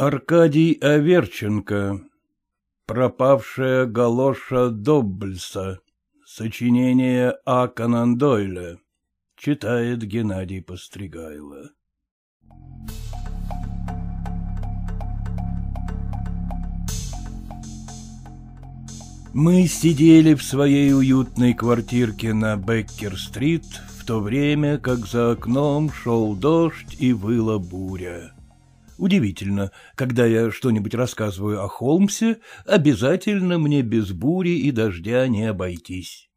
Аркадий Аверченко. Пропавшая галоша Доббльса. Сочинение А. Конан Дойля. Читает Геннадий Постригайло. Мы сидели в своей уютной квартирке на Беккер-стрит в то время, как за окном шел дождь и выла буря. Удивительно, когда я что-нибудь рассказываю о Холмсе, обязательно мне без бури и дождя не обойтись.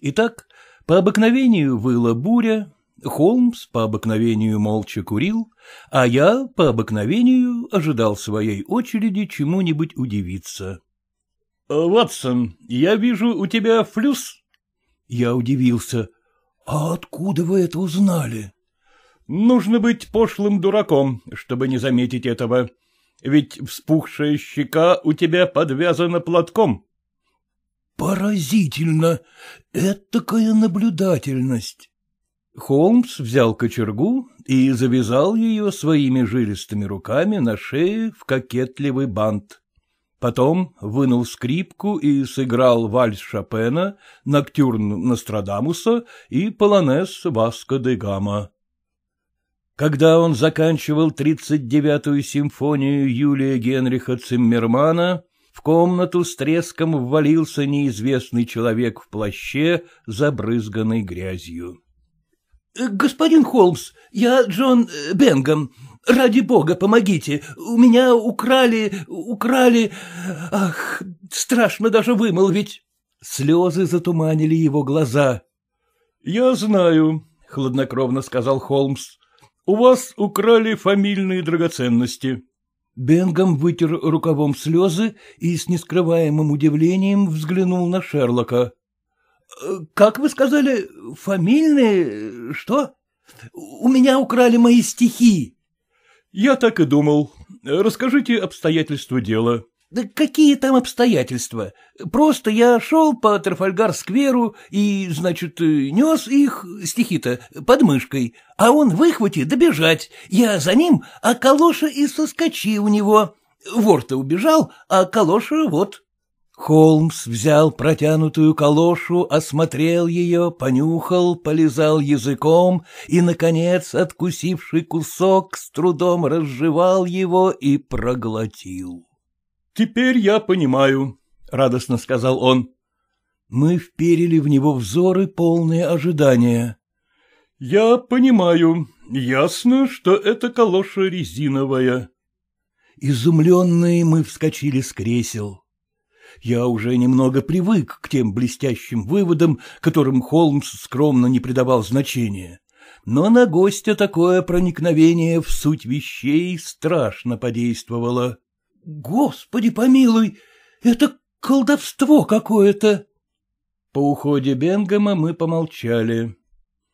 Итак, по обыкновению выла буря, Холмс по обыкновению молча курил, а я по обыкновению ожидал своей очереди чему-нибудь удивиться. «Э, — Ватсон, я вижу у тебя флюс. Я удивился. — А откуда вы это узнали? Нужно быть пошлым дураком, чтобы не заметить этого. Ведь вспухшая щека у тебя подвязана платком. Поразительно! Этакая наблюдательность! Холмс взял кочергу и завязал ее своими жилистыми руками на шее в кокетливый бант. Потом вынул скрипку и сыграл вальс Шопена, ноктюрн Нострадамуса и полонез Васко де Гама. Когда он заканчивал 39-ю симфонию Юлия Генриха Циммермана, в комнату с треском ввалился неизвестный человек в плаще, забрызганный грязью. «Э, — Господин Холмс, я Джон э, Бенгам. Ради бога, помогите. У меня украли, украли... Ах, страшно даже вымолвить. Слезы затуманили его глаза. — Я знаю, — хладнокровно сказал Холмс. У вас украли фамильные драгоценности. Бенгам вытер рукавом слезы и с нескрываемым удивлением взглянул на Шерлока. «Э, — Как вы сказали, фамильные... что? У меня украли мои стихи. — Я так и думал. Расскажите обстоятельства дела. Да какие там обстоятельства? Просто я шел по Трафальгар-скверу и, значит, нес их, стихи-то, под мышкой, а он выхвати добежать. Я за ним, а калоша и соскочи у него. Вор-то убежал, а калоша вот. Холмс взял протянутую калошу, осмотрел ее, понюхал, полизал языком и, наконец, откусивший кусок, с трудом разжевал его и проглотил. «Теперь я понимаю», — радостно сказал он. Мы вперили в него взоры, полные ожидания. «Я понимаю. Ясно, что это калоша резиновая». Изумленные мы вскочили с кресел. Я уже немного привык к тем блестящим выводам, которым Холмс скромно не придавал значения. Но на гостя такое проникновение в суть вещей страшно подействовало. Господи помилуй, это колдовство какое-то. По уходе Бенгама мы помолчали.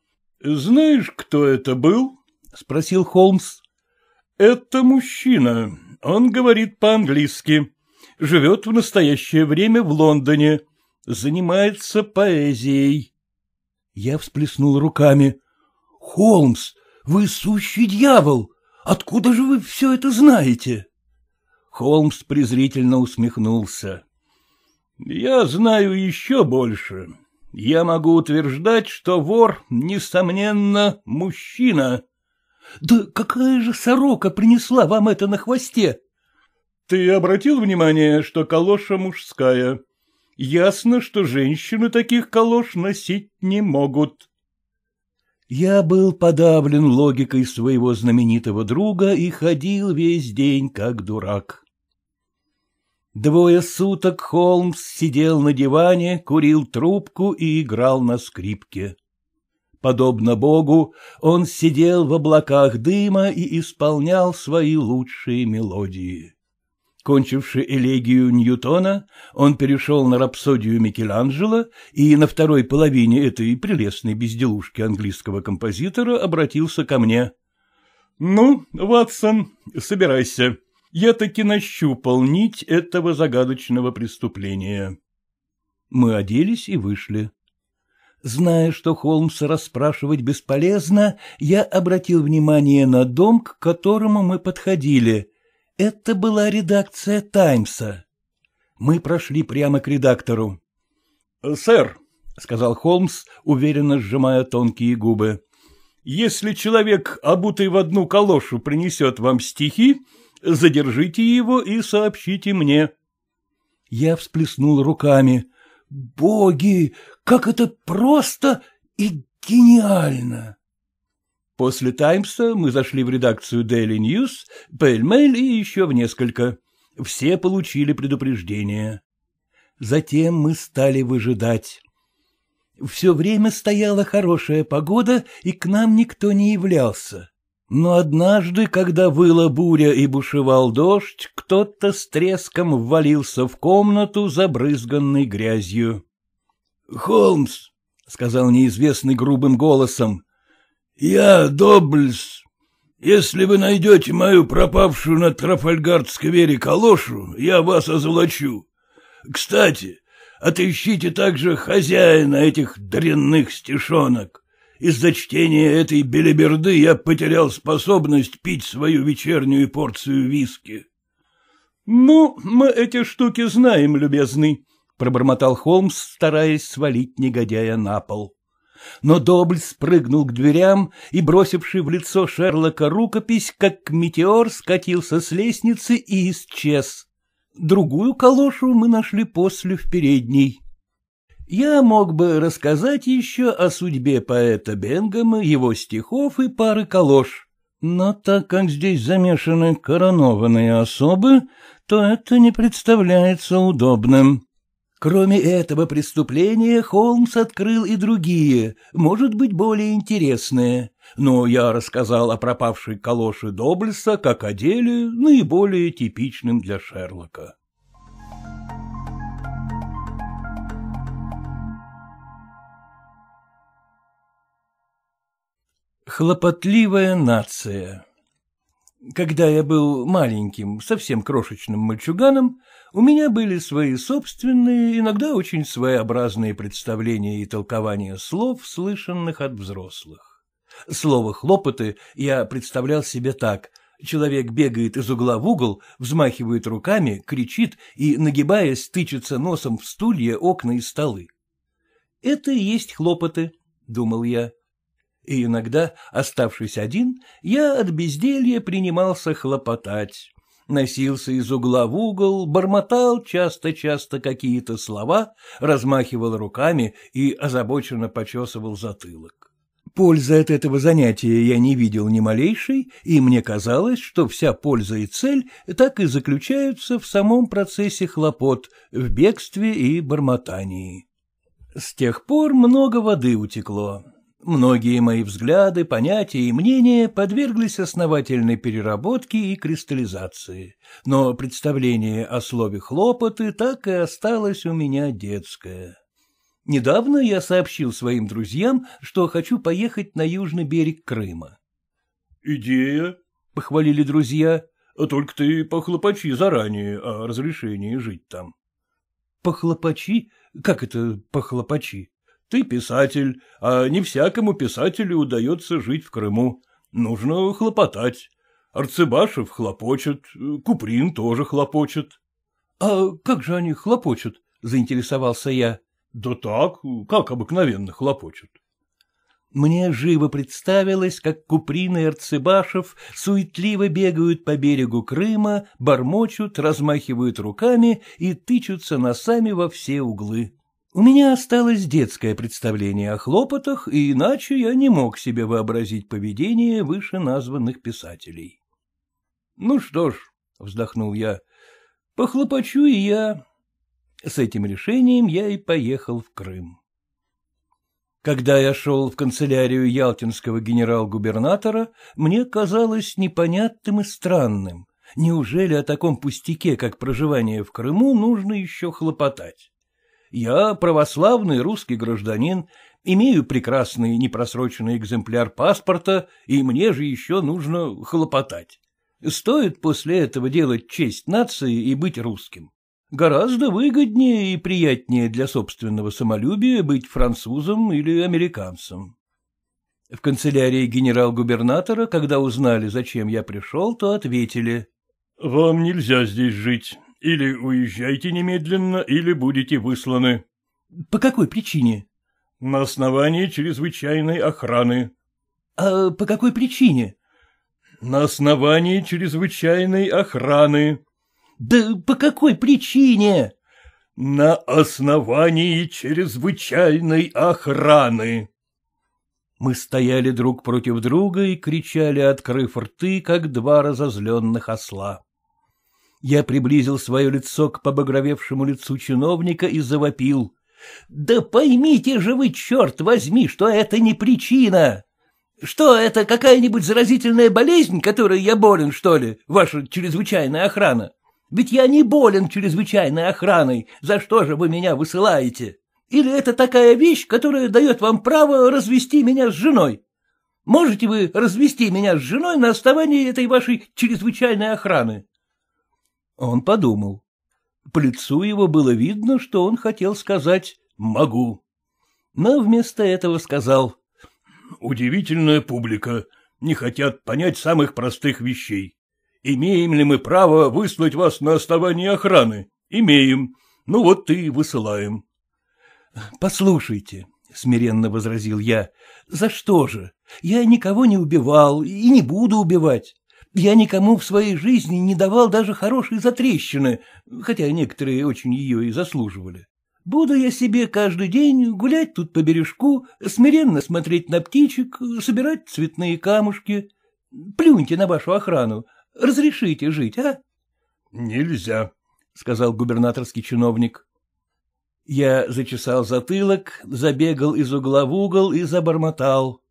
— Знаешь, кто это был? — спросил Холмс. — Это мужчина. Он говорит по-английски. Живет в настоящее время в Лондоне. Занимается поэзией. Я всплеснул руками. — Холмс, вы сущий дьявол! Откуда же вы все это знаете? — Холмс презрительно усмехнулся. — Я знаю еще больше. Я могу утверждать, что вор, несомненно, мужчина. — Да какая же сорока принесла вам это на хвосте? — Ты обратил внимание, что калоша мужская? Ясно, что женщины таких калош носить не могут. Я был подавлен логикой своего знаменитого друга и ходил весь день как дурак. Двое суток Холмс сидел на диване, курил трубку и играл на скрипке. Подобно Богу, он сидел в облаках дыма и исполнял свои лучшие мелодии. Кончивши элегию Ньютона, он перешел на рапсодию Микеланджело и на второй половине этой прелестной безделушки английского композитора обратился ко мне. — Ну, Ватсон, собирайся я таки нащупал нить этого загадочного преступления. Мы оделись и вышли. Зная, что Холмса расспрашивать бесполезно, я обратил внимание на дом, к которому мы подходили. Это была редакция «Таймса». Мы прошли прямо к редактору. «Сэр», — сказал Холмс, уверенно сжимая тонкие губы, — «если человек, обутый в одну калошу, принесет вам стихи, Задержите его и сообщите мне. Я всплеснул руками. Боги, как это просто и гениально! После «Таймса» мы зашли в редакцию Daily News, Pale и еще в несколько. Все получили предупреждение. Затем мы стали выжидать. Все время стояла хорошая погода, и к нам никто не являлся. Но однажды, когда выла буря и бушевал дождь, кто-то с треском ввалился в комнату, забрызганный грязью. — Холмс, — сказал неизвестный грубым голосом, — я Добльс. Если вы найдете мою пропавшую на Трафальгардсквере калошу, я вас озолочу. Кстати, отыщите также хозяина этих дрянных стишонок из-за чтения этой белиберды я потерял способность пить свою вечернюю порцию виски. — Ну, мы эти штуки знаем, любезный, — пробормотал Холмс, стараясь свалить негодяя на пол. Но Добль спрыгнул к дверям и, бросивший в лицо Шерлока рукопись, как метеор скатился с лестницы и исчез. Другую калошу мы нашли после в передней я мог бы рассказать еще о судьбе поэта Бенгама, его стихов и пары калош. Но так как здесь замешаны коронованные особы, то это не представляется удобным. Кроме этого преступления, Холмс открыл и другие, может быть, более интересные. Но я рассказал о пропавшей калоши Доблеса как о деле наиболее типичным для Шерлока. Хлопотливая нация Когда я был маленьким, совсем крошечным мальчуганом, у меня были свои собственные, иногда очень своеобразные представления и толкования слов, слышанных от взрослых. Слово «хлопоты» я представлял себе так. Человек бегает из угла в угол, взмахивает руками, кричит и, нагибаясь, тычется носом в стулья, окна и столы. «Это и есть хлопоты», — думал я и иногда, оставшись один, я от безделья принимался хлопотать. Носился из угла в угол, бормотал часто-часто какие-то слова, размахивал руками и озабоченно почесывал затылок. Пользы от этого занятия я не видел ни малейшей, и мне казалось, что вся польза и цель так и заключаются в самом процессе хлопот, в бегстве и бормотании. С тех пор много воды утекло. Многие мои взгляды, понятия и мнения подверглись основательной переработке и кристаллизации, но представление о слове «хлопоты» так и осталось у меня детское. Недавно я сообщил своим друзьям, что хочу поехать на южный берег Крыма. — Идея, — похвалили друзья, а — только ты похлопочи заранее о разрешении жить там. — Похлопочи? Как это похлопочи? Ты писатель, а не всякому писателю удается жить в Крыму. Нужно хлопотать. Арцебашев хлопочет, Куприн тоже хлопочет. — А как же они хлопочут? — заинтересовался я. — Да так, как обыкновенно хлопочут. Мне живо представилось, как Куприн и Арцебашев суетливо бегают по берегу Крыма, бормочут, размахивают руками и тычутся носами во все углы. У меня осталось детское представление о хлопотах, и иначе я не мог себе вообразить поведение вышеназванных писателей. — Ну что ж, — вздохнул я, — похлопочу и я. С этим решением я и поехал в Крым. Когда я шел в канцелярию ялтинского генерал-губернатора, мне казалось непонятным и странным. Неужели о таком пустяке, как проживание в Крыму, нужно еще хлопотать? Я православный русский гражданин, имею прекрасный непросроченный экземпляр паспорта, и мне же еще нужно хлопотать. Стоит после этого делать честь нации и быть русским. Гораздо выгоднее и приятнее для собственного самолюбия быть французом или американцем. В канцелярии генерал-губернатора, когда узнали, зачем я пришел, то ответили. — Вам нельзя здесь жить. Или уезжайте немедленно, или будете высланы. — По какой причине? — На основании чрезвычайной охраны. — А по какой причине? — На основании чрезвычайной охраны. — Да по какой причине? — На основании чрезвычайной охраны. Мы стояли друг против друга и кричали, открыв рты, как два разозленных осла. Я приблизил свое лицо к побагровевшему лицу чиновника и завопил. «Да поймите же вы, черт возьми, что это не причина! Что, это какая-нибудь заразительная болезнь, которой я болен, что ли, ваша чрезвычайная охрана? Ведь я не болен чрезвычайной охраной, за что же вы меня высылаете? Или это такая вещь, которая дает вам право развести меня с женой? Можете вы развести меня с женой на основании этой вашей чрезвычайной охраны?» Он подумал. По лицу его было видно, что он хотел сказать «могу». Но вместо этого сказал «Удивительная публика. Не хотят понять самых простых вещей. Имеем ли мы право выслать вас на основании охраны? Имеем. Ну вот и высылаем». «Послушайте», — смиренно возразил я, — «за что же? Я никого не убивал и не буду убивать. Я никому в своей жизни не давал даже хорошей затрещины, хотя некоторые очень ее и заслуживали. Буду я себе каждый день гулять тут по бережку, смиренно смотреть на птичек, собирать цветные камушки. Плюньте на вашу охрану, разрешите жить, а? — Нельзя, — сказал губернаторский чиновник. Я зачесал затылок, забегал из угла в угол и забормотал.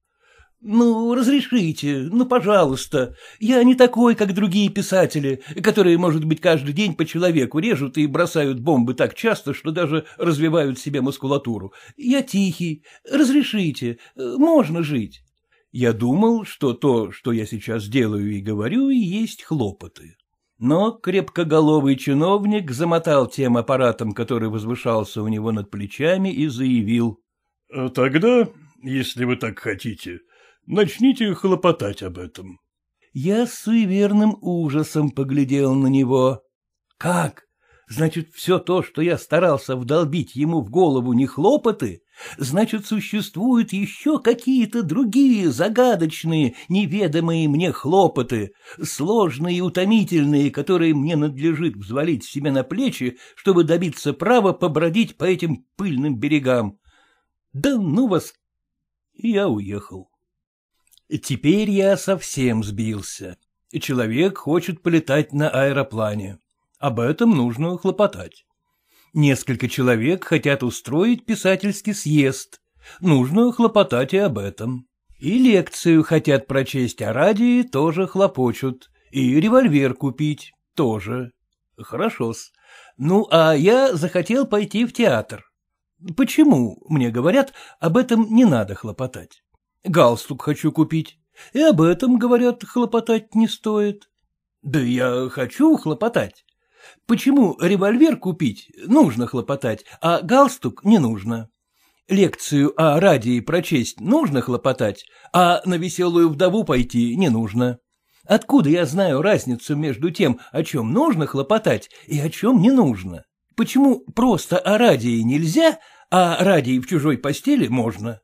Ну, разрешите, ну, пожалуйста. Я не такой, как другие писатели, которые, может быть, каждый день по человеку режут и бросают бомбы так часто, что даже развивают себе мускулатуру. Я тихий. Разрешите, можно жить. Я думал, что то, что я сейчас делаю и говорю, и есть хлопоты. Но крепкоголовый чиновник замотал тем аппаратом, который возвышался у него над плечами, и заявил. «Э, — Тогда, если вы так хотите, — Начните хлопотать об этом. Я с суеверным ужасом поглядел на него. Как? Значит, все то, что я старался вдолбить ему в голову не хлопоты, значит, существуют еще какие-то другие загадочные, неведомые мне хлопоты, сложные и утомительные, которые мне надлежит взвалить себе на плечи, чтобы добиться права побродить по этим пыльным берегам. Да ну вас! И я уехал. Теперь я совсем сбился. Человек хочет полетать на аэроплане. Об этом нужно хлопотать. Несколько человек хотят устроить писательский съезд. Нужно хлопотать и об этом. И лекцию хотят прочесть о а радии, тоже хлопочут. И револьвер купить тоже. Хорошо-с. Ну, а я захотел пойти в театр. Почему, мне говорят, об этом не надо хлопотать? Галстук хочу купить. И об этом, говорят, хлопотать не стоит. Да я хочу хлопотать. Почему револьвер купить нужно хлопотать, а галстук не нужно? Лекцию о радии прочесть нужно хлопотать, а на веселую вдову пойти не нужно. Откуда я знаю разницу между тем, о чем нужно хлопотать и о чем не нужно? Почему просто о радии нельзя, а радии в чужой постели можно?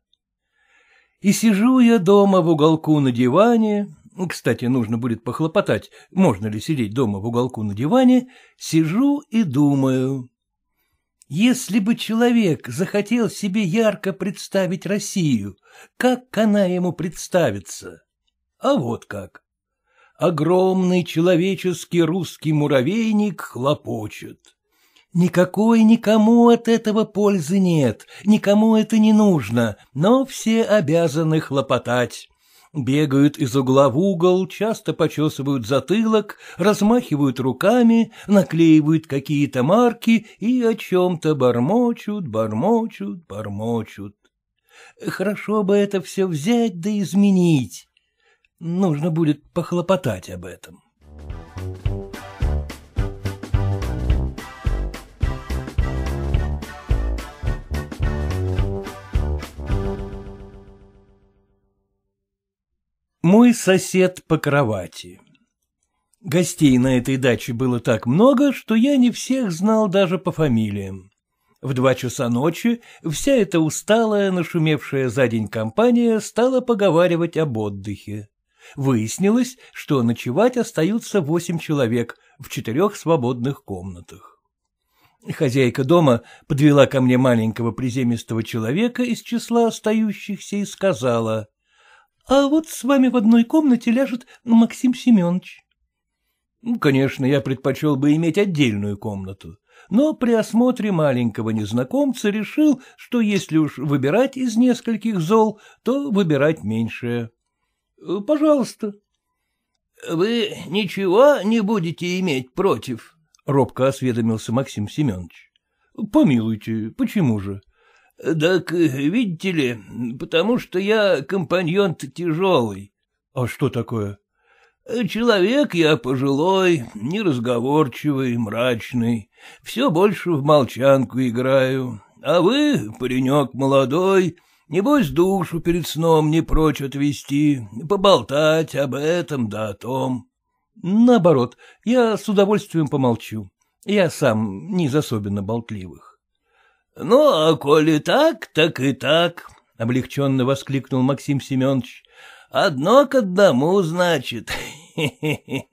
И сижу я дома в уголку на диване, кстати, нужно будет похлопотать, можно ли сидеть дома в уголку на диване, сижу и думаю. Если бы человек захотел себе ярко представить Россию, как она ему представится? А вот как. Огромный человеческий русский муравейник хлопочет. Никакой никому от этого пользы нет, никому это не нужно, но все обязаны хлопотать. Бегают из угла в угол, часто почесывают затылок, размахивают руками, наклеивают какие-то марки и о чем-то бормочут, бормочут, бормочут. Хорошо бы это все взять да изменить. Нужно будет похлопотать об этом. Мой сосед по кровати. Гостей на этой даче было так много, что я не всех знал даже по фамилиям. В два часа ночи вся эта усталая, нашумевшая за день компания стала поговаривать об отдыхе. Выяснилось, что ночевать остаются восемь человек в четырех свободных комнатах. Хозяйка дома подвела ко мне маленького приземистого человека из числа остающихся и сказала — а вот с вами в одной комнате ляжет Максим Семенович. Ну, конечно, я предпочел бы иметь отдельную комнату, но при осмотре маленького незнакомца решил, что если уж выбирать из нескольких зол, то выбирать меньшее. Э, пожалуйста. — Вы ничего не будете иметь против? — робко осведомился Максим Семенович. — Помилуйте, почему же? — Так, видите ли, потому что я компаньон тяжелый. — А что такое? — Человек я пожилой, неразговорчивый, мрачный, все больше в молчанку играю. А вы, паренек молодой, небось душу перед сном не прочь отвести, поболтать об этом да о том. — Наоборот, я с удовольствием помолчу. Я сам не из особенно болтливых. — Ну, а коли так, так и так, — облегченно воскликнул Максим Семенович. — Одно к одному, значит.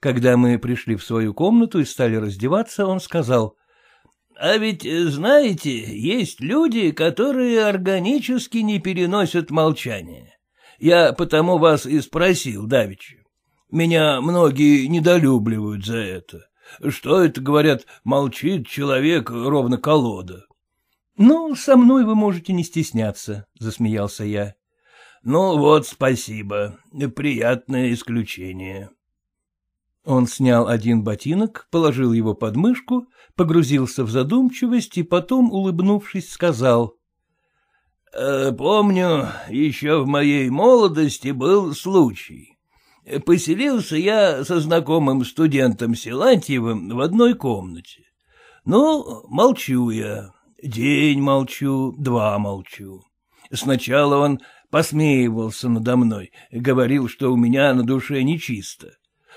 Когда мы пришли в свою комнату и стали раздеваться, он сказал. — А ведь, знаете, есть люди, которые органически не переносят молчания. Я потому вас и спросил, Давич. Меня многие недолюбливают за это. Что это, говорят, молчит человек, ровно колода? — Ну, со мной вы можете не стесняться, — засмеялся я. — Ну вот, спасибо. Приятное исключение. Он снял один ботинок, положил его под мышку, погрузился в задумчивость и потом, улыбнувшись, сказал. «Э, — Помню, еще в моей молодости был случай. Поселился я со знакомым студентом Силантьевым в одной комнате. Ну, молчу я. День молчу, два молчу. Сначала он посмеивался надо мной, говорил, что у меня на душе нечисто.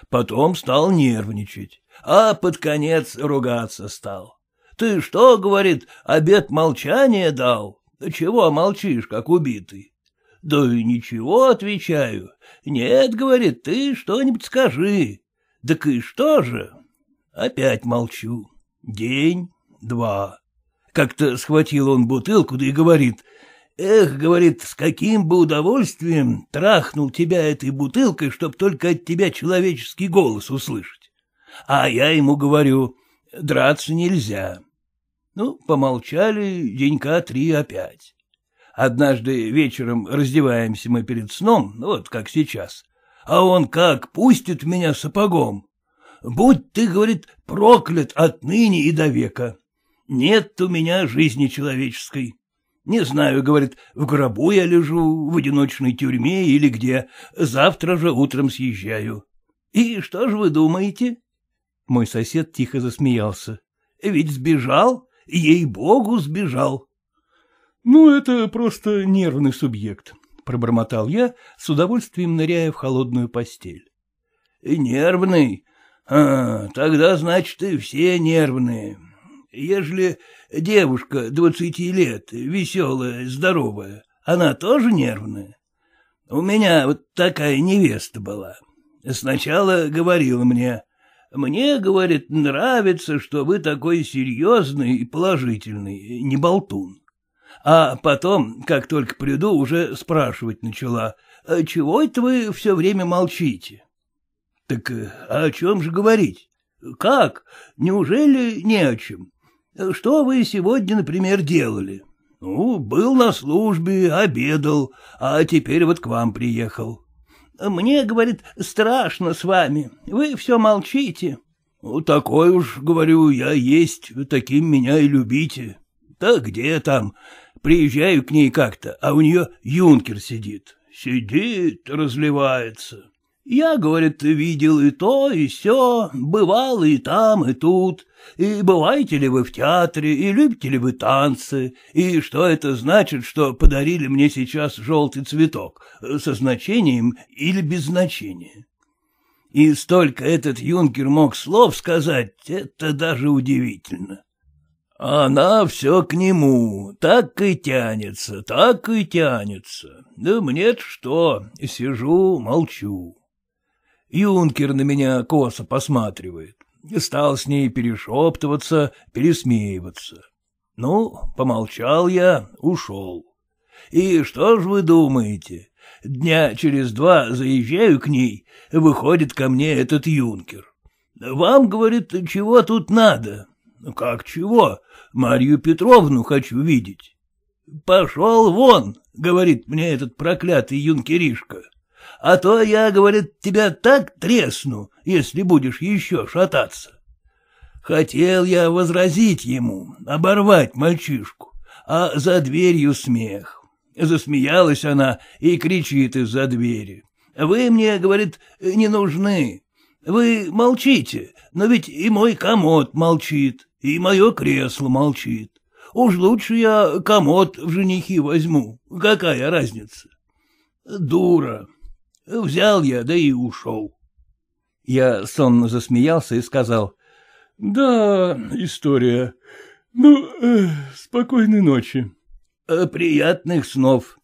Потом стал нервничать, а под конец ругаться стал. «Ты что, — говорит, — обед молчания дал? Чего молчишь, как убитый?» — Да и ничего, — отвечаю. — Нет, — говорит, — ты что-нибудь скажи. — Так и что же? Опять молчу. День, два. Как-то схватил он бутылку, да и говорит. Эх, говорит, с каким бы удовольствием трахнул тебя этой бутылкой, чтоб только от тебя человеческий голос услышать. А я ему говорю, драться нельзя. Ну, помолчали, денька три опять. Однажды вечером раздеваемся мы перед сном, вот как сейчас. А он как пустит меня сапогом. Будь ты, говорит, проклят отныне и до века. Нет у меня жизни человеческой. Не знаю, говорит, в гробу я лежу, в одиночной тюрьме или где. Завтра же утром съезжаю. И что же вы думаете? Мой сосед тихо засмеялся. Ведь сбежал, ей-богу, сбежал. Ну, это просто нервный субъект, — пробормотал я, с удовольствием ныряя в холодную постель. — Нервный? А, тогда, значит, и все нервные. Ежели девушка двадцати лет, веселая, здоровая, она тоже нервная? У меня вот такая невеста была. Сначала говорила мне, мне, говорит, нравится, что вы такой серьезный и положительный, не болтун а потом, как только приду, уже спрашивать начала, «А «Чего это вы все время молчите?» «Так э, а о чем же говорить? Как? Неужели не о чем? Что вы сегодня, например, делали?» «Ну, был на службе, обедал, а теперь вот к вам приехал». «Мне, — говорит, — страшно с вами, вы все молчите». «Ну, «Такой уж, — говорю, — я есть, таким меня и любите». «Да где там? Приезжаю к ней как-то, а у нее юнкер сидит. Сидит, разливается. Я, говорит, видел и то, и все, бывал и там, и тут, и бываете ли вы в театре, и любите ли вы танцы, и что это значит, что подарили мне сейчас желтый цветок, со значением или без значения. И столько этот юнкер мог слов сказать, это даже удивительно. Она все к нему, так и тянется, так и тянется. Да мне что, сижу, молчу. Юнкер на меня косо посматривает. Стал с ней перешептываться, пересмеиваться. Ну, помолчал я, ушел. И что ж вы думаете? Дня через два заезжаю к ней, выходит ко мне этот юнкер. Вам, говорит, чего тут надо? Как чего? Марью Петровну хочу видеть. Пошел вон, говорит мне этот проклятый юнкеришка. А то я, говорит, тебя так тресну, если будешь еще шататься. Хотел я возразить ему, оборвать мальчишку, а за дверью смех. Засмеялась она и кричит из-за двери. «Вы мне, — говорит, — не нужны. Вы молчите, но ведь и мой комод молчит. И мое кресло молчит. Уж лучше я комод в женихи возьму. Какая разница? Дура. Взял я, да и ушел. Я сонно засмеялся и сказал. — Да, история. Ну, э, спокойной ночи. «Э, — Приятных снов.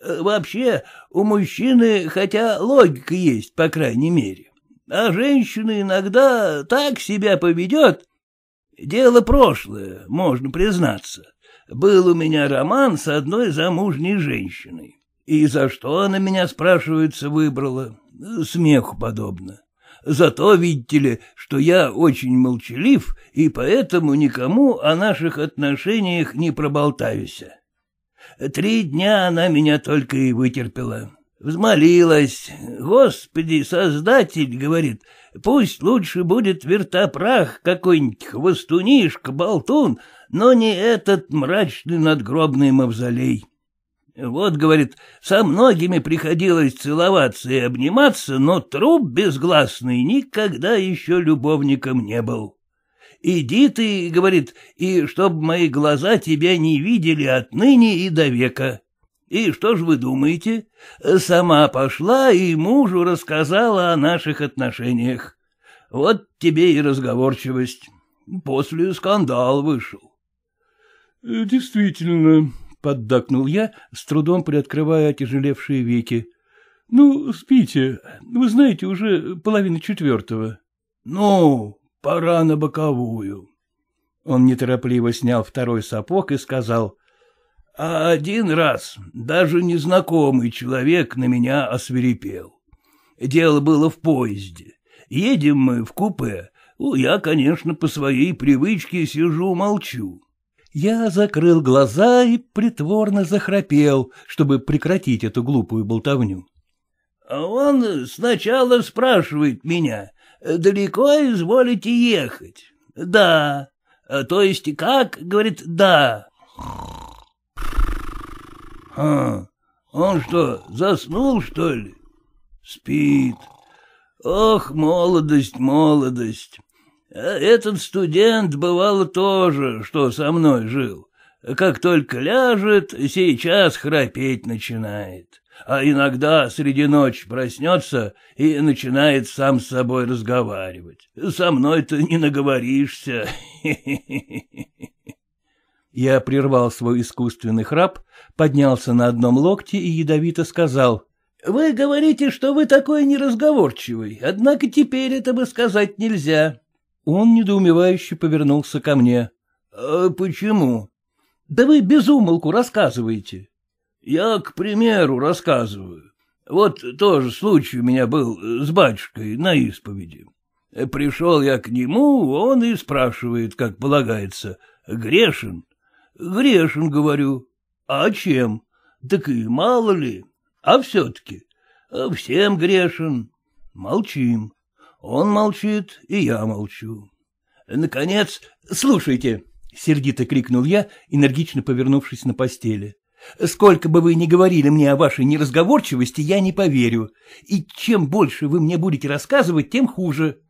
Э, вообще, у мужчины хотя логика есть, по крайней мере. А женщина иногда так себя поведет, Дело прошлое, можно признаться. Был у меня роман с одной замужней женщиной. И за что она меня, спрашивается, выбрала? Смеху подобно. Зато видите ли, что я очень молчалив, и поэтому никому о наших отношениях не проболтаюся. Три дня она меня только и вытерпела. Взмолилась. Господи, Создатель, говорит, пусть лучше будет вертопрах какой-нибудь хвостунишка, болтун, но не этот мрачный надгробный мавзолей. Вот, говорит, со многими приходилось целоваться и обниматься, но труп безгласный никогда еще любовником не был. Иди ты, говорит, и чтоб мои глаза тебя не видели отныне и до века. И что же вы думаете? Сама пошла и мужу рассказала о наших отношениях. Вот тебе и разговорчивость. После скандал вышел. Э, — Действительно, — поддакнул я, с трудом приоткрывая отяжелевшие веки. — Ну, спите. Вы знаете, уже половина четвертого. — Ну, пора на боковую. Он неторопливо снял второй сапог и сказал — а один раз даже незнакомый человек на меня осверепел. Дело было в поезде. Едем мы в купе. Ну, я, конечно, по своей привычке сижу, молчу. Я закрыл глаза и притворно захрапел, чтобы прекратить эту глупую болтовню. А Он сначала спрашивает меня, далеко изволите ехать? Да. «А то есть как? Говорит, да. — А, он что, заснул, что ли? — Спит. Ох, молодость, молодость. А этот студент бывало тоже, что со мной жил. Как только ляжет, сейчас храпеть начинает. А иногда среди ночи проснется и начинает сам с собой разговаривать. Со мной ты не наговоришься. Я прервал свой искусственный храп, поднялся на одном локте и ядовито сказал. — Вы говорите, что вы такой неразговорчивый, однако теперь этого сказать нельзя. Он недоумевающе повернулся ко мне. «А почему? Да вы безумолку рассказываете. Я, к примеру, рассказываю. Вот тоже случай у меня был с батюшкой на исповеди. Пришел я к нему, он и спрашивает, как полагается, грешен Грешен, говорю. А чем? Так и мало ли. А все-таки. Э, всем грешен. Молчим. Он молчит, и я молчу. Наконец, слушайте, — сердито крикнул я, энергично повернувшись на постели. Сколько бы вы ни говорили мне о вашей неразговорчивости, я не поверю. И чем больше вы мне будете рассказывать, тем хуже.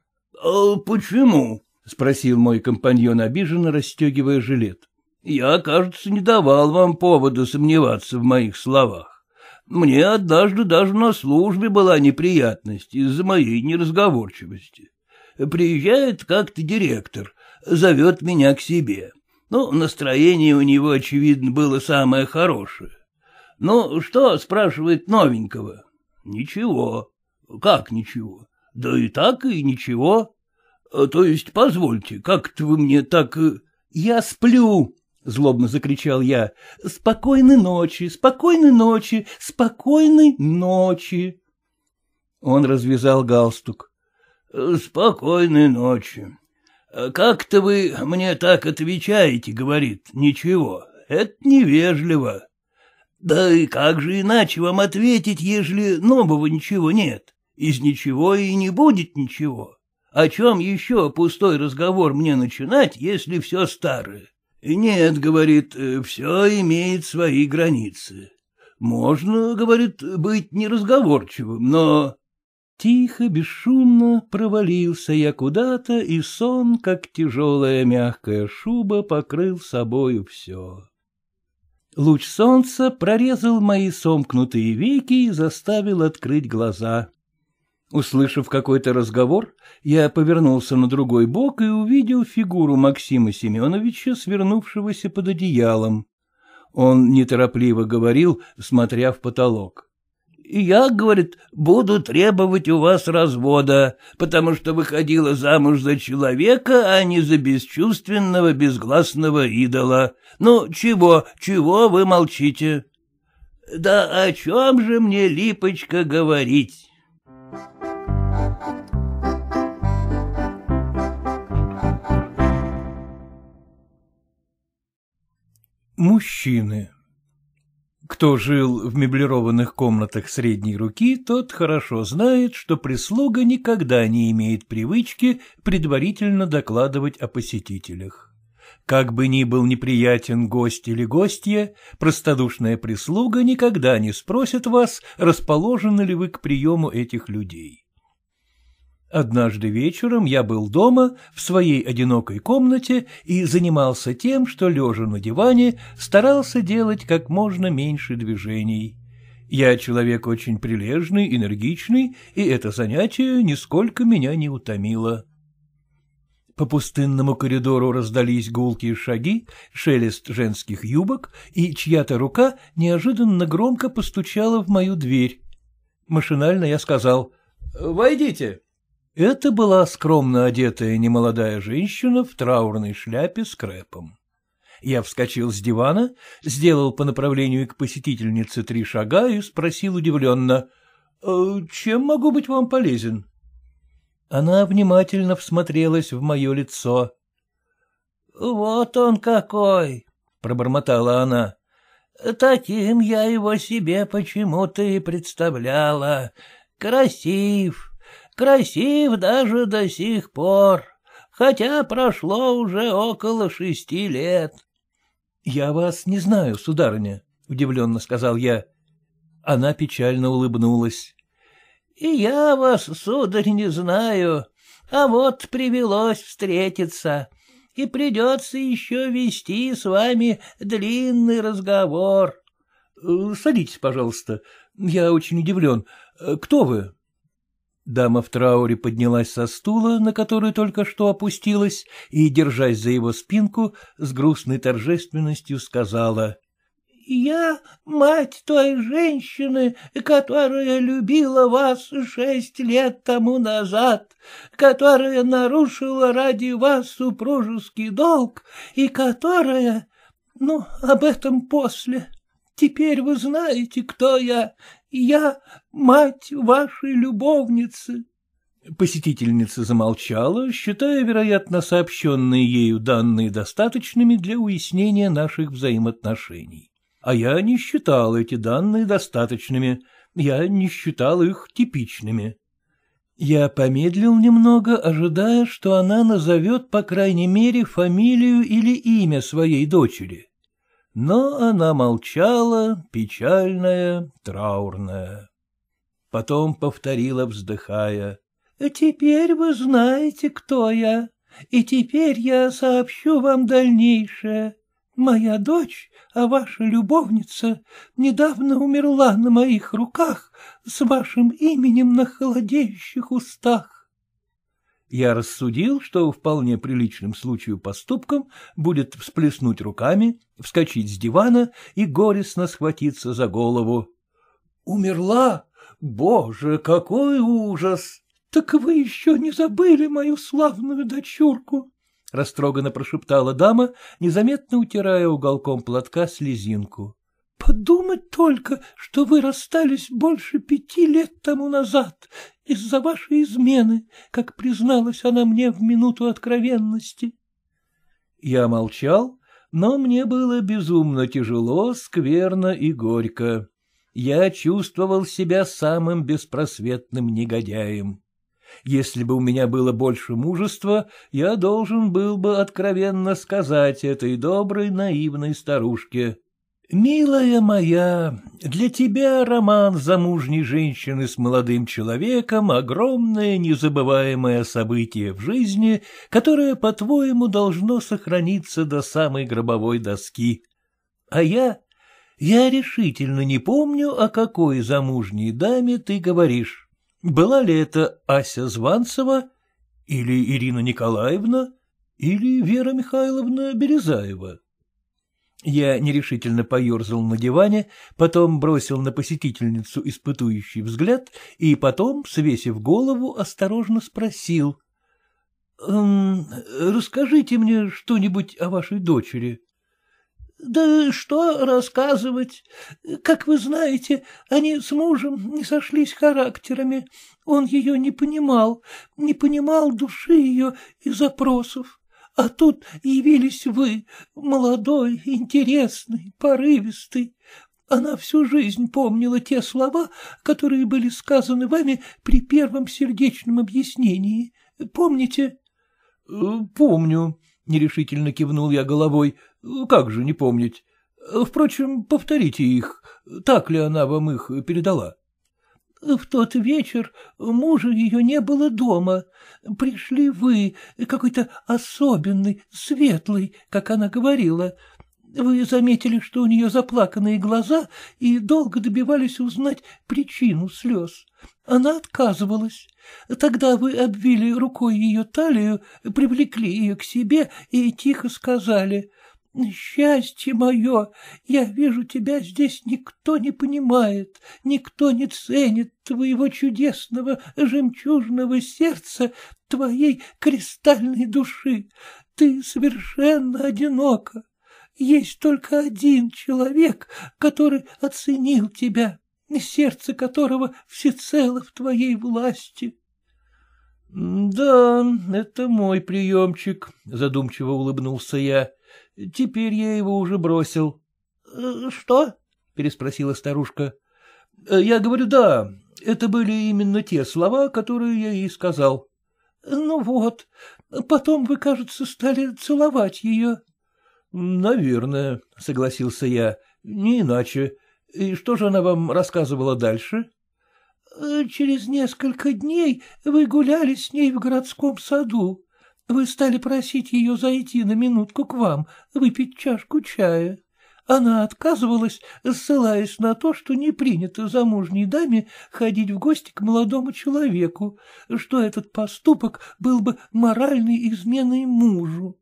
«А почему?» — спросил мой компаньон обиженно, расстегивая жилет. Я, кажется, не давал вам повода сомневаться в моих словах. Мне однажды даже на службе была неприятность из-за моей неразговорчивости. Приезжает как-то директор, зовет меня к себе. Ну, настроение у него, очевидно, было самое хорошее. Ну, что, спрашивает новенького? Ничего. Как ничего? Да и так, и ничего. Э, то есть, позвольте, как-то вы мне так... Э, Я сплю, — злобно закричал я. — Спокойной ночи, спокойной ночи, спокойной ночи. Он развязал галстук. — Спокойной ночи. Как-то вы мне так отвечаете, — говорит, — ничего, это невежливо. Да и как же иначе вам ответить, ежели нового ничего нет? Из ничего и не будет ничего. О чем еще пустой разговор мне начинать, если все старое? Нет, говорит, э, все имеет свои границы. Можно, говорит, быть неразговорчивым, но... Тихо, бесшумно провалился я куда-то, и сон, как тяжелая мягкая шуба, покрыл собою все. Луч солнца прорезал мои сомкнутые веки и заставил открыть глаза. Услышав какой-то разговор, я повернулся на другой бок и увидел фигуру Максима Семеновича, свернувшегося под одеялом. Он неторопливо говорил, смотря в потолок. «Я, — говорит, — буду требовать у вас развода, потому что выходила замуж за человека, а не за бесчувственного, безгласного идола. Ну, чего, чего вы молчите?» «Да о чем же мне, Липочка, говорить?» Мужчины Кто жил в меблированных комнатах средней руки, тот хорошо знает, что прислуга никогда не имеет привычки предварительно докладывать о посетителях. Как бы ни был неприятен гость или гостья, простодушная прислуга никогда не спросит вас, расположены ли вы к приему этих людей. Однажды вечером я был дома, в своей одинокой комнате и занимался тем, что, лежа на диване, старался делать как можно меньше движений. Я человек очень прилежный, энергичный, и это занятие нисколько меня не утомило. По пустынному коридору раздались гулкие шаги, шелест женских юбок, и чья-то рука неожиданно громко постучала в мою дверь. Машинально я сказал «Войдите». Это была скромно одетая немолодая женщина в траурной шляпе с крэпом. Я вскочил с дивана, сделал по направлению к посетительнице три шага и спросил удивленно, «Э, «Чем могу быть вам полезен?» Она внимательно всмотрелась в мое лицо. «Вот он какой!» — пробормотала она. «Таким я его себе почему-то и представляла. Красив, красив даже до сих пор, хотя прошло уже около шести лет. — Я вас не знаю, сударыня, — удивленно сказал я. Она печально улыбнулась. — И я вас, сударь, не знаю, а вот привелось встретиться, и придется еще вести с вами длинный разговор. — Садитесь, пожалуйста, я очень удивлен. Кто вы? Дама в трауре поднялась со стула, на который только что опустилась, и, держась за его спинку, с грустной торжественностью сказала. — Я мать той женщины, которая любила вас шесть лет тому назад, которая нарушила ради вас супружеский долг и которая... Ну, об этом после. Теперь вы знаете, кто я. Я мать вашей любовницы. Посетительница замолчала, считая, вероятно, сообщенные ею данные достаточными для уяснения наших взаимоотношений. А я не считал эти данные достаточными, я не считал их типичными. Я помедлил немного, ожидая, что она назовет, по крайней мере, фамилию или имя своей дочери но она молчала, печальная, траурная. Потом повторила, вздыхая. «А — Теперь вы знаете, кто я, и теперь я сообщу вам дальнейшее. Моя дочь, а ваша любовница, недавно умерла на моих руках с вашим именем на холодеющих устах я рассудил, что вполне приличным случаю поступком будет всплеснуть руками, вскочить с дивана и горестно схватиться за голову. «Умерла? Боже, какой ужас! Так вы еще не забыли мою славную дочурку!» — растроганно прошептала дама, незаметно утирая уголком платка слезинку. Подумать только, что вы расстались больше пяти лет тому назад из-за вашей измены, как призналась она мне в минуту откровенности. Я молчал, но мне было безумно тяжело, скверно и горько. Я чувствовал себя самым беспросветным негодяем. Если бы у меня было больше мужества, я должен был бы откровенно сказать этой доброй наивной старушке — Милая моя, для тебя роман замужней женщины с молодым человеком — огромное незабываемое событие в жизни, которое, по-твоему, должно сохраниться до самой гробовой доски. А я... я решительно не помню, о какой замужней даме ты говоришь. Была ли это Ася Званцева или Ирина Николаевна или Вера Михайловна Березаева? Я нерешительно поерзал на диване, потом бросил на посетительницу испытующий взгляд и потом, свесив голову, осторожно спросил. «Эм, «Расскажите мне что-нибудь о вашей дочери». «Да что рассказывать? Как вы знаете, они с мужем не сошлись характерами. Он ее не понимал, не понимал души ее и запросов а тут явились вы, молодой, интересный, порывистый. Она всю жизнь помнила те слова, которые были сказаны вами при первом сердечном объяснении. Помните? Э, — Помню, — нерешительно кивнул я головой. Э, — Как же не помнить? Э, впрочем, повторите их. Так ли она вам их передала? — в тот вечер мужа ее не было дома. Пришли вы, какой-то особенный, светлый, как она говорила. Вы заметили, что у нее заплаканные глаза, и долго добивались узнать причину слез. Она отказывалась. Тогда вы обвили рукой ее талию, привлекли ее к себе и тихо сказали — ну, счастье мое, я вижу, тебя здесь никто не понимает, никто не ценит твоего чудесного жемчужного сердца, твоей кристальной души. Ты совершенно одинока. Есть только один человек, который оценил тебя, сердце которого всецело в твоей власти. — Да, это мой приемчик, — задумчиво улыбнулся я. Теперь я его уже бросил. Э, — Что? — переспросила старушка. Э, — Я говорю, да, это были именно те слова, которые я ей сказал. — Ну вот, потом вы, кажется, стали целовать ее. — Наверное, — согласился я, — не иначе. И что же она вам рассказывала дальше? Э, — Через несколько дней вы гуляли с ней в городском саду. Вы стали просить ее зайти на минутку к вам, выпить чашку чая. Она отказывалась, ссылаясь на то, что не принято замужней даме ходить в гости к молодому человеку, что этот поступок был бы моральной изменой мужу.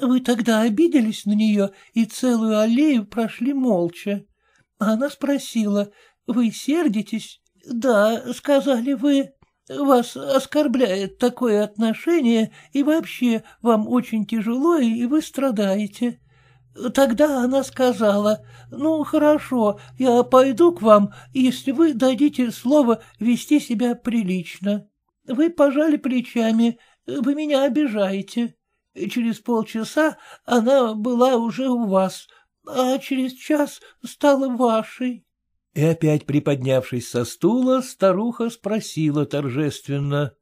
Вы тогда обиделись на нее и целую аллею прошли молча. Она спросила, вы сердитесь? Да, сказали вы. Вас оскорбляет такое отношение, и вообще вам очень тяжело, и вы страдаете. Тогда она сказала, ну, хорошо, я пойду к вам, если вы дадите слово вести себя прилично. Вы пожали плечами, вы меня обижаете. Через полчаса она была уже у вас, а через час стала вашей. И опять приподнявшись со стула, старуха спросила торжественно.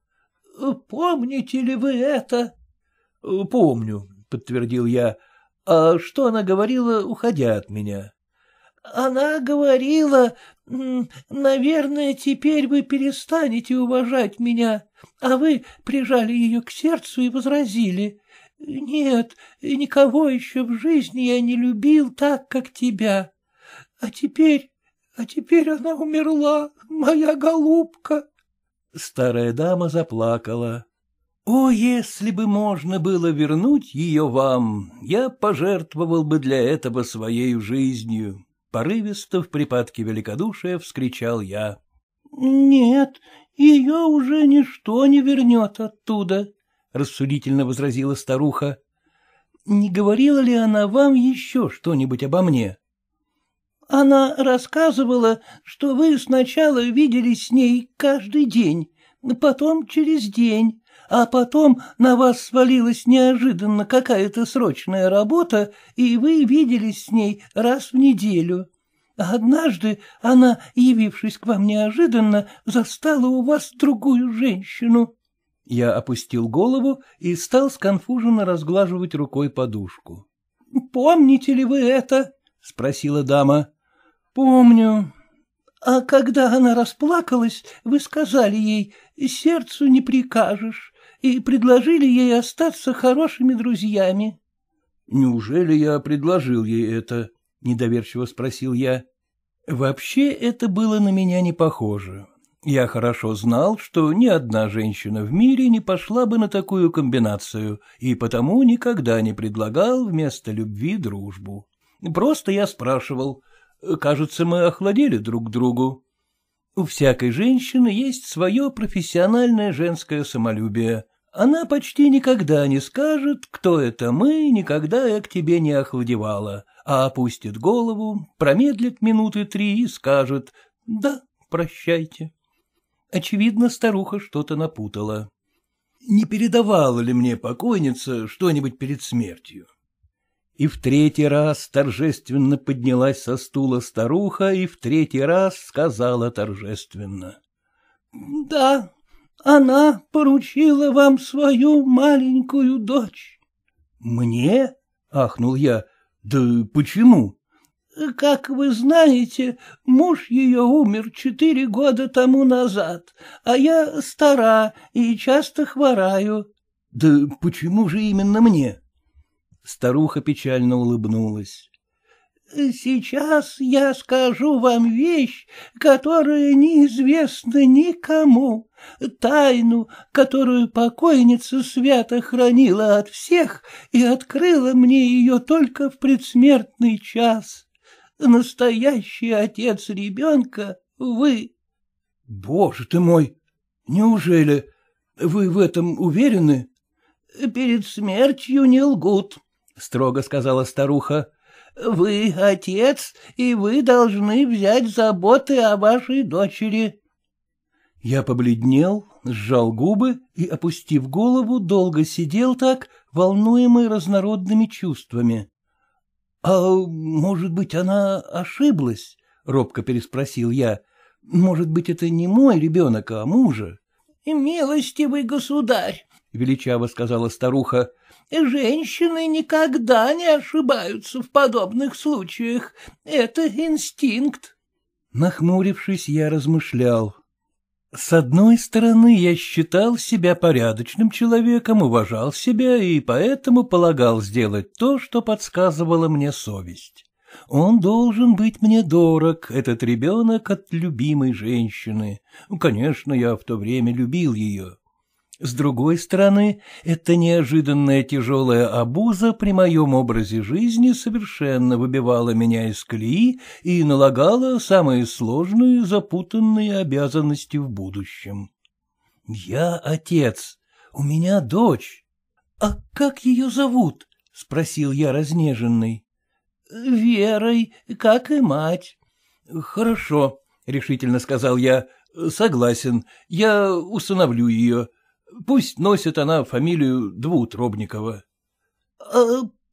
— Помните ли вы это? — Помню, — подтвердил я. — А что она говорила, уходя от меня? — Она говорила, наверное, теперь вы перестанете уважать меня, а вы прижали ее к сердцу и возразили. Нет, никого еще в жизни я не любил так, как тебя. А теперь а теперь она умерла, моя голубка. Старая дама заплакала. О, если бы можно было вернуть ее вам, я пожертвовал бы для этого своей жизнью. Порывисто в припадке великодушия вскричал я. Нет, ее уже ничто не вернет оттуда, рассудительно возразила старуха. Не говорила ли она вам еще что-нибудь обо мне? Она рассказывала, что вы сначала виделись с ней каждый день, потом через день, а потом на вас свалилась неожиданно какая-то срочная работа, и вы виделись с ней раз в неделю. Однажды она, явившись к вам неожиданно, застала у вас другую женщину. Я опустил голову и стал сконфуженно разглаживать рукой подушку. — Помните ли вы это? — спросила дама. Помню. А когда она расплакалась, вы сказали ей, сердцу не прикажешь, и предложили ей остаться хорошими друзьями. Неужели я предложил ей это? Недоверчиво спросил я. Вообще это было на меня не похоже. Я хорошо знал, что ни одна женщина в мире не пошла бы на такую комбинацию, и потому никогда не предлагал вместо любви дружбу. Просто я спрашивал — Кажется, мы охладили друг другу. У всякой женщины есть свое профессиональное женское самолюбие. Она почти никогда не скажет, кто это мы, никогда я к тебе не охладевала, а опустит голову, промедлит минуты три и скажет «Да, прощайте». Очевидно, старуха что-то напутала. Не передавала ли мне покойница что-нибудь перед смертью? И в третий раз торжественно поднялась со стула старуха и в третий раз сказала торжественно. — Да, она поручила вам свою маленькую дочь. — Мне? — ахнул я. — Да почему? — Как вы знаете, муж ее умер четыре года тому назад, а я стара и часто хвораю. — Да почему же именно мне? — Старуха печально улыбнулась. «Сейчас я скажу вам вещь, которая неизвестна никому, тайну, которую покойница свято хранила от всех и открыла мне ее только в предсмертный час. Настоящий отец ребенка — вы». «Боже ты мой! Неужели вы в этом уверены?» «Перед смертью не лгут», — строго сказала старуха, — вы отец, и вы должны взять заботы о вашей дочери. Я побледнел, сжал губы и, опустив голову, долго сидел так, волнуемый разнородными чувствами. — А может быть, она ошиблась? — робко переспросил я. — Может быть, это не мой ребенок, а мужа? — Милостивый государь, — величаво сказала старуха, Женщины никогда не ошибаются в подобных случаях. Это инстинкт. Нахмурившись, я размышлял. С одной стороны, я считал себя порядочным человеком, уважал себя и поэтому полагал сделать то, что подсказывала мне совесть. Он должен быть мне дорог, этот ребенок от любимой женщины. Конечно, я в то время любил ее. С другой стороны, эта неожиданная тяжелая обуза при моем образе жизни совершенно выбивала меня из колеи и налагала самые сложные запутанные обязанности в будущем. «Я отец, у меня дочь. А как ее зовут?» — спросил я разнеженный. «Верой, как и мать». «Хорошо», — решительно сказал я, — «согласен, я усыновлю ее». Пусть носит она фамилию Двуутробникова. — А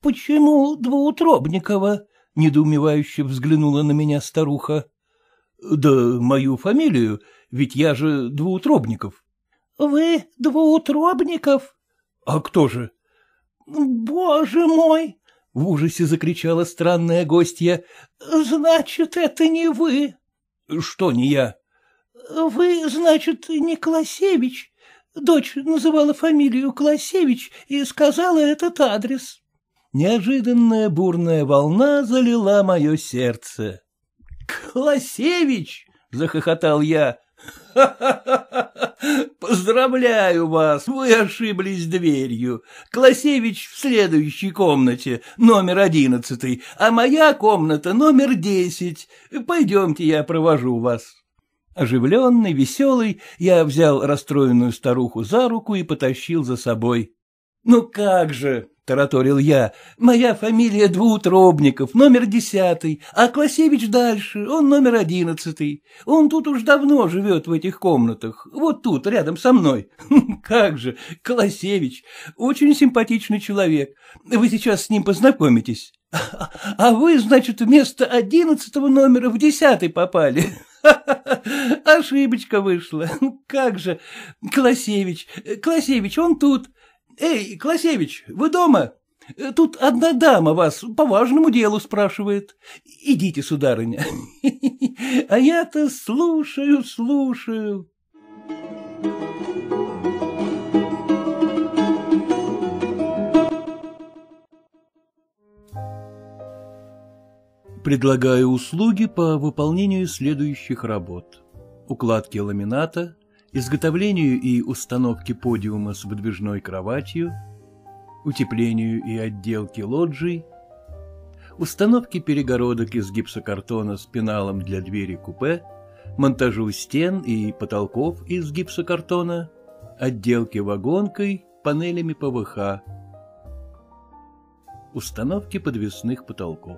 почему Двуутробникова? — недоумевающе взглянула на меня старуха. — Да мою фамилию, ведь я же Двуутробников. — Вы Двуутробников? — А кто же? — Боже мой! — в ужасе закричала странная гостья. — Значит, это не вы. — Что не я? — Вы, значит, не Колосевич? Дочь называла фамилию Класевич и сказала этот адрес. Неожиданная бурная волна залила мое сердце. «Класевич!» — захохотал я. «Ха-ха-ха! Поздравляю вас! Вы ошиблись дверью. Класевич в следующей комнате, номер одиннадцатый, а моя комната номер десять. Пойдемте, я провожу вас». Оживленный, веселый, я взял расстроенную старуху за руку и потащил за собой. — Ну как же, — тараторил я, — моя фамилия Двуутробников, номер десятый, а Класевич дальше, он номер одиннадцатый. Он тут уж давно живет в этих комнатах, вот тут, рядом со мной. Как же, Класевич, очень симпатичный человек, вы сейчас с ним познакомитесь. А вы, значит, вместо одиннадцатого номера в десятый попали. Ошибочка вышла. Ну, как же. Класевич, Класевич, он тут. Эй, Класевич, вы дома? Тут одна дама вас по важному делу спрашивает. Идите, сударыня. А я-то слушаю, слушаю. Thank you. Предлагаю услуги по выполнению следующих работ. Укладки ламината, изготовлению и установке подиума с выдвижной кроватью, утеплению и отделке лоджий, установке перегородок из гипсокартона с пеналом для двери купе, монтажу стен и потолков из гипсокартона, отделке вагонкой, панелями ПВХ, установке подвесных потолков.